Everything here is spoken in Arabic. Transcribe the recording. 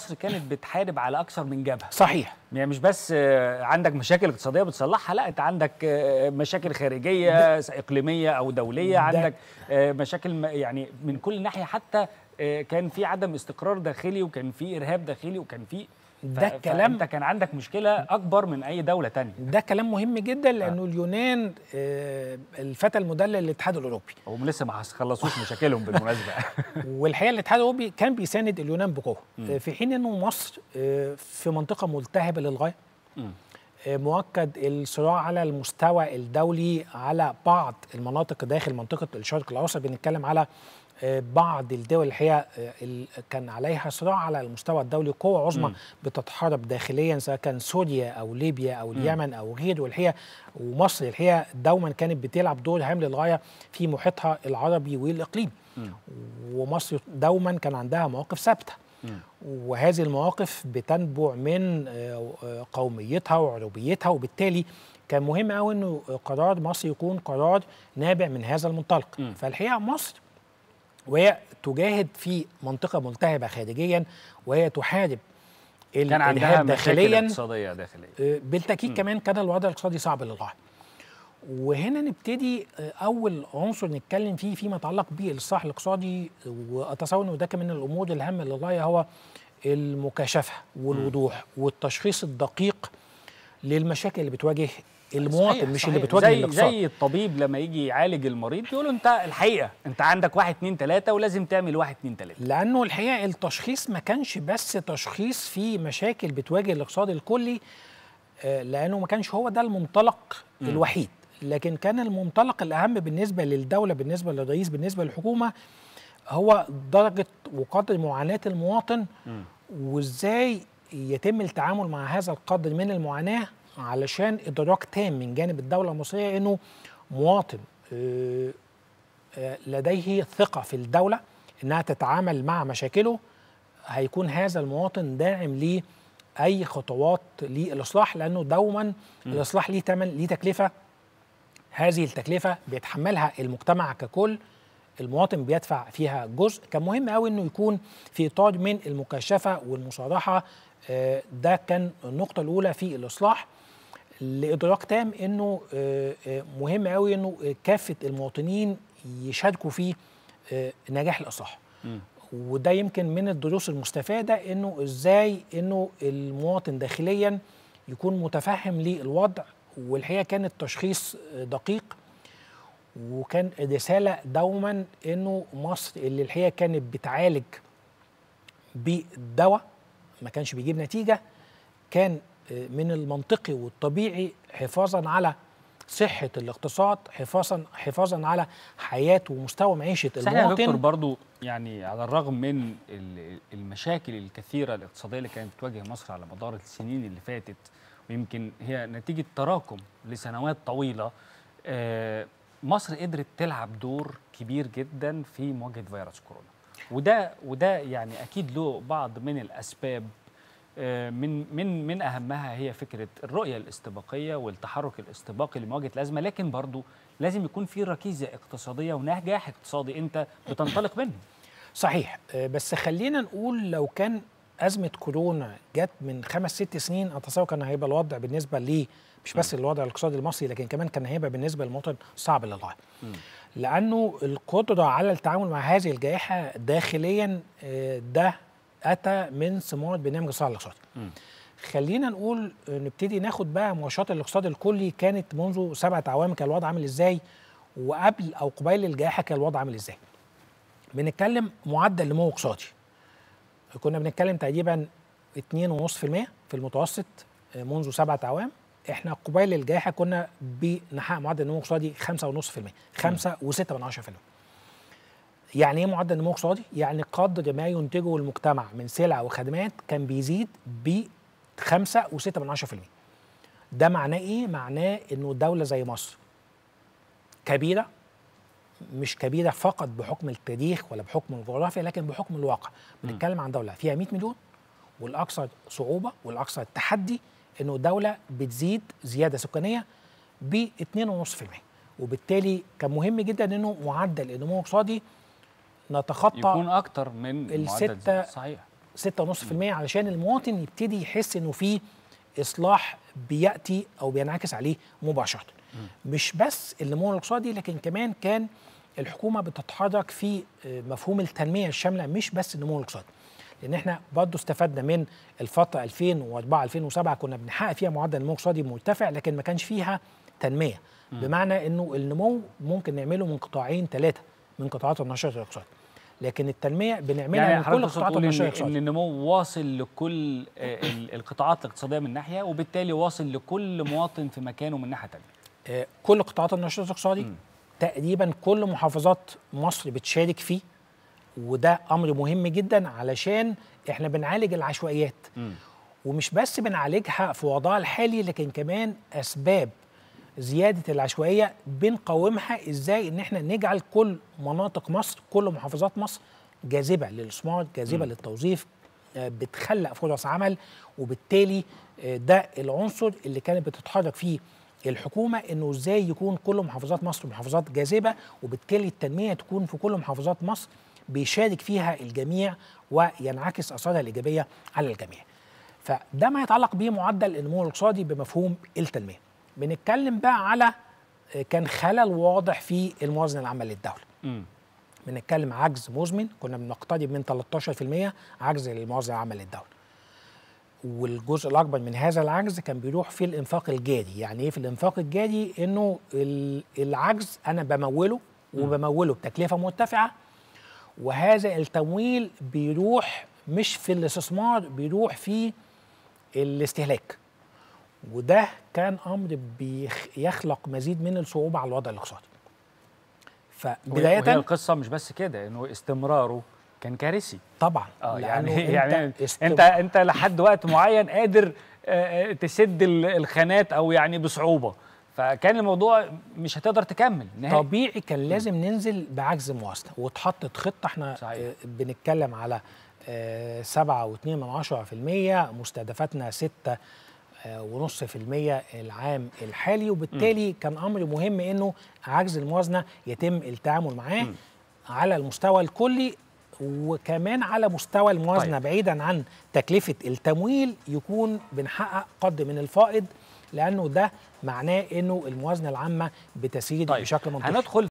مصر كانت بتحارب على اكثر من جبهه صحيح يعني مش بس آه، عندك مشاكل اقتصاديه بتصلحها لا انت عندك آه، مشاكل خارجيه اقليميه او دوليه ده. عندك آه، مشاكل يعني من كل ناحيه حتى كان في عدم استقرار داخلي وكان في ارهاب داخلي وكان في ده الكلام انت كان عندك مشكله اكبر من اي دوله تانية ده كلام مهم جدا آه. لانه اليونان آه، الفتى المدلل للاتحاد الاوروبي هم لسه ما خلصوش مشاكلهم بالمناسبه والحقيقه الاتحاد الاوروبي كان بيساند اليونان بقوه آه، في حين انه مصر في منطقه ملتهبه للغايه مؤكد الصراع على المستوى الدولي على بعض المناطق داخل منطقه الشرق الاوسط بنتكلم على بعض الدول الحقيقه آه، كان عليها صراع على المستوى الدولي قوى عظمى م. بتتحارب داخليا سواء كان سوريا او ليبيا او اليمن م. او غيره والحقيقه ومصر الحقيقه دوما كانت بتلعب دور هام للغايه في محيطها العربي والاقليمي ومصر دوما كان عندها مواقف ثابته وهذه المواقف بتنبع من آه، آه، قوميتها وعربيتها وبالتالي كان مهم قوي انه قرار مصر يكون قرار نابع من هذا المنطلق فالحقيقه مصر وهي تجاهد في منطقه ملتهبه خارجيا وهي تحارب كان عندها داخليا اقتصاديه داخليه آه، بالتاكيد م. كمان كان الوضع الاقتصادي صعب للغايه وهنا نبتدي آه، اول عنصر نتكلم فيه فيما يتعلق بالاصلاح الاقتصادي واتصور انه ده كمان من الامور الهامه للغايه هو المكاشفه والوضوح م. والتشخيص الدقيق للمشاكل اللي بتواجه المواطن صحيح مش صحيح. اللي بتواجه زي الاقتصاد زي الطبيب لما يجي يعالج المريض يقول له انت الحقيقه انت عندك واحد اثنين ثلاثه ولازم تعمل واحد اثنين ثلاثه لانه الحقيقه التشخيص ما كانش بس تشخيص في مشاكل بتواجه الاقتصاد الكلي آه، لانه ما كانش هو ده المنطلق م. الوحيد لكن كان المنطلق الاهم بالنسبه للدوله بالنسبه للرئيس بالنسبه للحكومه هو درجه وقدر معاناه المواطن وازاي يتم التعامل مع هذا القدر من المعاناه علشان ادراك تام من جانب الدوله المصريه انه مواطن آه، آه، لديه ثقه في الدوله انها تتعامل مع مشاكله هيكون هذا المواطن داعم ل اي خطوات للاصلاح لانه دوما الاصلاح ليه ثمن ليه تكلفه هذه التكلفه بيتحملها المجتمع ككل المواطن بيدفع فيها جزء كان مهم قوي انه يكون في اطار من المكاشفه والمصارحه آه، ده كان النقطه الاولى في الاصلاح لادراك تام انه آه، آه، مهم قوي انه كافه المواطنين يشاركوا في آه، نجاح الاصح وده يمكن من الدروس المستفاده انه ازاي انه المواطن داخليا يكون متفهم للوضع والحقيقه كان التشخيص دقيق وكان رساله دوما انه مصر اللي الحقيقه كانت بتعالج بالدواء ما كانش بيجيب نتيجه كان من المنطقي والطبيعي حفاظا على صحة الاقتصاد حفاظا حفاظا على حياة ومستوى معيشة المواطن صحيح يا دكتور برضو يعني على الرغم من المشاكل الكثيرة الاقتصادية اللي كانت بتواجه مصر على مدار السنين اللي فاتت ويمكن هي نتيجة تراكم لسنوات طويلة آه، مصر قدرت تلعب دور كبير جدا في مواجهة فيروس كورونا وده وده يعني أكيد له بعض من الأسباب آه، من من من اهمها هي فكره الرؤيه الاستباقيه والتحرك الاستباقي لمواجهه الازمه لكن برضو لازم يكون في ركيزه اقتصاديه ونجاح اقتصادي انت بتنطلق منه صحيح آه، بس خلينا نقول لو كان أزمة كورونا جت من خمس ست سنين أتصور كان هيبقى الوضع بالنسبة لي مش بس الوضع الاقتصادي المصري لكن كمان كان هيبقى بالنسبة للمواطن صعب للغاية لأنه القدرة على التعامل مع هذه الجائحة داخليا آه، ده اتى من صمود برنامج الصناعه الاقتصاديه. خلينا نقول نبتدي ناخد بقى مؤشرات الاقتصاد الكلي كانت منذ سبعه اعوام كان الوضع عامل ازاي وقبل او قبيل الجائحه كان الوضع عامل ازاي. بنتكلم معدل نمو اقتصادي. كنا بنتكلم تقريبا 2.5% في المتوسط آه، منذ سبعه اعوام احنا قبيل الجائحه كنا بنحقق معدل نمو اقتصادي 5.5% 5.6% من يعني ايه معدل النمو الاقتصادي؟ يعني قدر ما ينتجه المجتمع من سلع وخدمات كان بيزيد ب 5 و6 من ده معناه ايه؟ معناه انه دولة زي مصر كبيرة مش كبيرة فقط بحكم التاريخ ولا بحكم الجغرافيا لكن بحكم الواقع بنتكلم عن دولة فيها 100 مليون والاكثر صعوبة والاكثر تحدي انه دولة بتزيد زيادة سكانية ب 2.5% وبالتالي كان مهم جدا انه معدل النمو الاقتصادي نتخطى يكون اكتر من الستة صحيح 6.5% علشان المواطن يبتدي يحس انه في اصلاح بياتي او بينعكس عليه مباشره مش بس النمو الاقتصادي لكن كمان كان الحكومه بتتحرك في آه، مفهوم التنميه الشامله مش بس النمو الاقتصادي لان احنا برضه استفدنا من الفتره 2004 2007 كنا بنحقق فيها معدل نمو اقتصادي مرتفع لكن ما كانش فيها تنميه بمعنى انه النمو ممكن نعمله من قطاعين ثلاثه من قطاعات النشاط الاقتصادي لكن التنميه بنعملها يعني من كل قطاعات المشاريع ان النمو واصل لكل آه، القطاعات الاقتصاديه من ناحيه وبالتالي واصل لكل مواطن في مكانه من ناحيه ثانيه آه، كل قطاعات النشاط الاقتصادي تقريبا كل محافظات مصر بتشارك فيه وده امر مهم جدا علشان احنا بنعالج العشوائيات م. ومش بس بنعالجها في وضعها الحالي لكن كمان اسباب زياده العشوائيه بنقاومها ازاي ان احنا نجعل كل مناطق مصر كل محافظات مصر جاذبه للسمارت جاذبه للتوظيف آه، بتخلق فرص عمل وبالتالي آه، ده العنصر اللي كانت بتتحرك فيه الحكومه انه ازاي يكون كل محافظات مصر محافظات جاذبه وبالتالي التنميه تكون في كل محافظات مصر بيشارك فيها الجميع وينعكس اثارها الايجابيه على الجميع. فده ما يتعلق بمعدل النمو الاقتصادي بمفهوم التنميه. بنتكلم بقى على آه، كان خلل واضح في الموازنه العامه للدوله بنتكلم عجز مزمن كنا بنقترب من 13% عجز الموازنه العامه للدوله والجزء الاكبر من هذا العجز كان بيروح في الانفاق الجاري يعني ايه في الانفاق الجاري انه العجز انا بموله وبموله بتكلفه مرتفعه وهذا التمويل بيروح مش في الاستثمار بيروح في الاستهلاك وده كان امر بيخلق مزيد من الصعوبه على الوضع الاقتصادي فبدايه وهي القصه مش بس كده انه استمراره كان كارثي طبعا آه يعني انت يعني انت انت لحد وقت معين قادر آه، آه، تسد الخانات او يعني بصعوبه فكان الموضوع مش هتقدر تكمل نهائي. طبيعي كان لازم ننزل بعجز مواصله واتحطت خطه احنا آه، صحيح. بنتكلم على 7.2% مستهدفاتنا 6 ونص في المية العام الحالي وبالتالي م. كان أمر مهم أنه عجز الموازنة يتم التعامل معاه م. على المستوى الكلي وكمان على مستوى الموازنة طيب. بعيدا عن تكلفة التمويل يكون بنحقق قد من الفائض لأنه ده معناه أنه الموازنة العامة بتسير طيب. بشكل منطقي هندخل